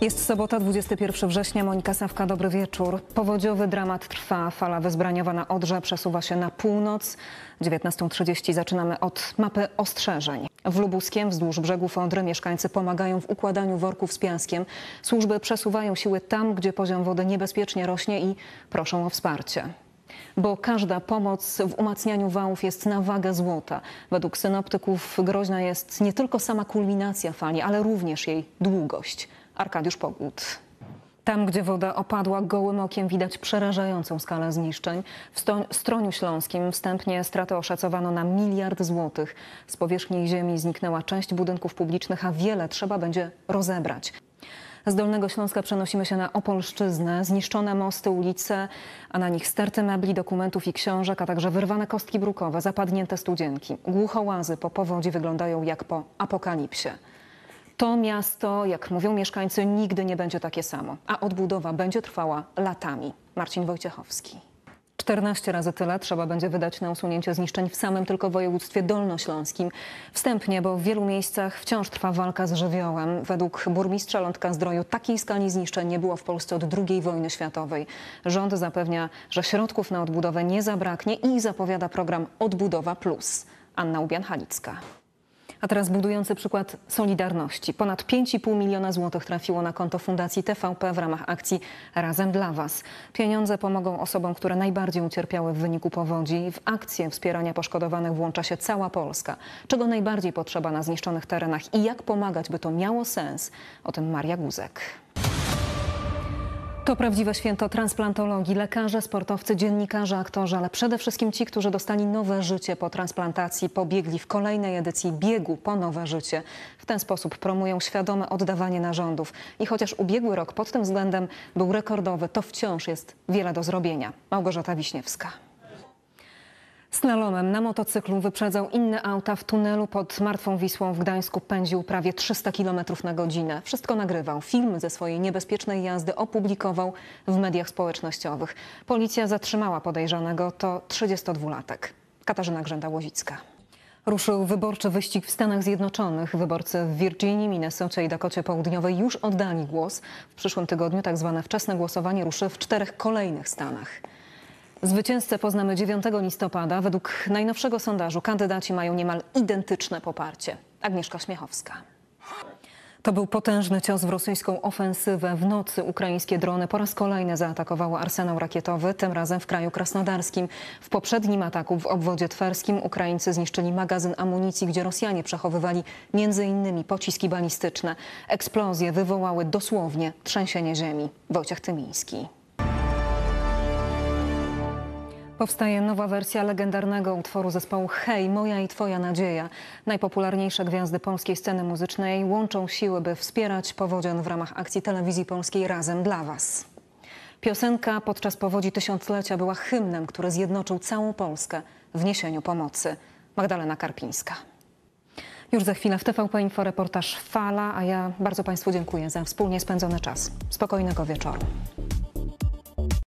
Jest sobota, 21 września. Monika Sawka, dobry wieczór. Powodziowy dramat trwa. Fala wezbraniowa na Odrze przesuwa się na północ. 19.30 zaczynamy od mapy ostrzeżeń. W Lubuskiem wzdłuż brzegów Odry mieszkańcy pomagają w układaniu worków z piaskiem. Służby przesuwają siły tam, gdzie poziom wody niebezpiecznie rośnie i proszą o wsparcie bo każda pomoc w umacnianiu wałów jest na wagę złota. Według synoptyków groźna jest nie tylko sama kulminacja fali, ale również jej długość. Arkadiusz Pogód. Tam, gdzie woda opadła, gołym okiem widać przerażającą skalę zniszczeń. W Stroniu Śląskim wstępnie straty oszacowano na miliard złotych. Z powierzchni ziemi zniknęła część budynków publicznych, a wiele trzeba będzie rozebrać. Z Dolnego Śląska przenosimy się na Opolszczyznę. Zniszczone mosty, ulice, a na nich sterty mebli, dokumentów i książek, a także wyrwane kostki brukowe, zapadnięte studzienki. Głuchołazy po powodzi wyglądają jak po apokalipsie to miasto, jak mówią mieszkańcy, nigdy nie będzie takie samo, a odbudowa będzie trwała latami. Marcin Wojciechowski. 14 razy tyle trzeba będzie wydać na usunięcie zniszczeń w samym tylko województwie dolnośląskim. Wstępnie, bo w wielu miejscach wciąż trwa walka z żywiołem. Według burmistrza Lądka Zdroju takiej skali zniszczeń nie było w Polsce od II wojny światowej. Rząd zapewnia, że środków na odbudowę nie zabraknie i zapowiada program Odbudowa Plus. Anna Ubian-Halicka. A teraz budujący przykład Solidarności. Ponad 5,5 miliona złotych trafiło na konto Fundacji TVP w ramach akcji Razem dla Was. Pieniądze pomogą osobom, które najbardziej ucierpiały w wyniku powodzi. W akcję wspierania poszkodowanych włącza się cała Polska. Czego najbardziej potrzeba na zniszczonych terenach i jak pomagać, by to miało sens? O tym Maria Guzek. To prawdziwe święto transplantologii. Lekarze, sportowcy, dziennikarze, aktorzy, ale przede wszystkim ci, którzy dostali nowe życie po transplantacji, pobiegli w kolejnej edycji biegu po nowe życie. W ten sposób promują świadome oddawanie narządów. I chociaż ubiegły rok pod tym względem był rekordowy, to wciąż jest wiele do zrobienia. Małgorzata Wiśniewska. Slalomem na motocyklu wyprzedzał inne auta w tunelu pod Martwą Wisłą w Gdańsku. Pędził prawie 300 km na godzinę. Wszystko nagrywał. Film ze swojej niebezpiecznej jazdy opublikował w mediach społecznościowych. Policja zatrzymała podejrzanego. To 32-latek. Katarzyna Grzęda-Łowicka. Ruszył wyborczy wyścig w Stanach Zjednoczonych. Wyborcy w Virginii, Minnesocie i Dakocie Południowej już oddali głos. W przyszłym tygodniu tak zwane wczesne głosowanie ruszy w czterech kolejnych stanach. Zwycięzcę poznamy 9 listopada. Według najnowszego sondażu kandydaci mają niemal identyczne poparcie. Agnieszka Śmiechowska. To był potężny cios w rosyjską ofensywę. W nocy ukraińskie drony po raz kolejny zaatakowały arsenał rakietowy, tym razem w kraju krasnodarskim. W poprzednim ataku w obwodzie twerskim Ukraińcy zniszczyli magazyn amunicji, gdzie Rosjanie przechowywali m.in. pociski balistyczne. Eksplozje wywołały dosłownie trzęsienie ziemi. Wojciech Tymiński. Powstaje nowa wersja legendarnego utworu zespołu Hej, moja i twoja nadzieja. Najpopularniejsze gwiazdy polskiej sceny muzycznej łączą siły, by wspierać powodzian w ramach akcji telewizji polskiej Razem dla Was. Piosenka podczas powodzi tysiąclecia była hymnem, który zjednoczył całą Polskę w niesieniu pomocy. Magdalena Karpińska. Już za chwilę w TVP Info reportaż Fala, a ja bardzo Państwu dziękuję za wspólnie spędzony czas. Spokojnego wieczoru.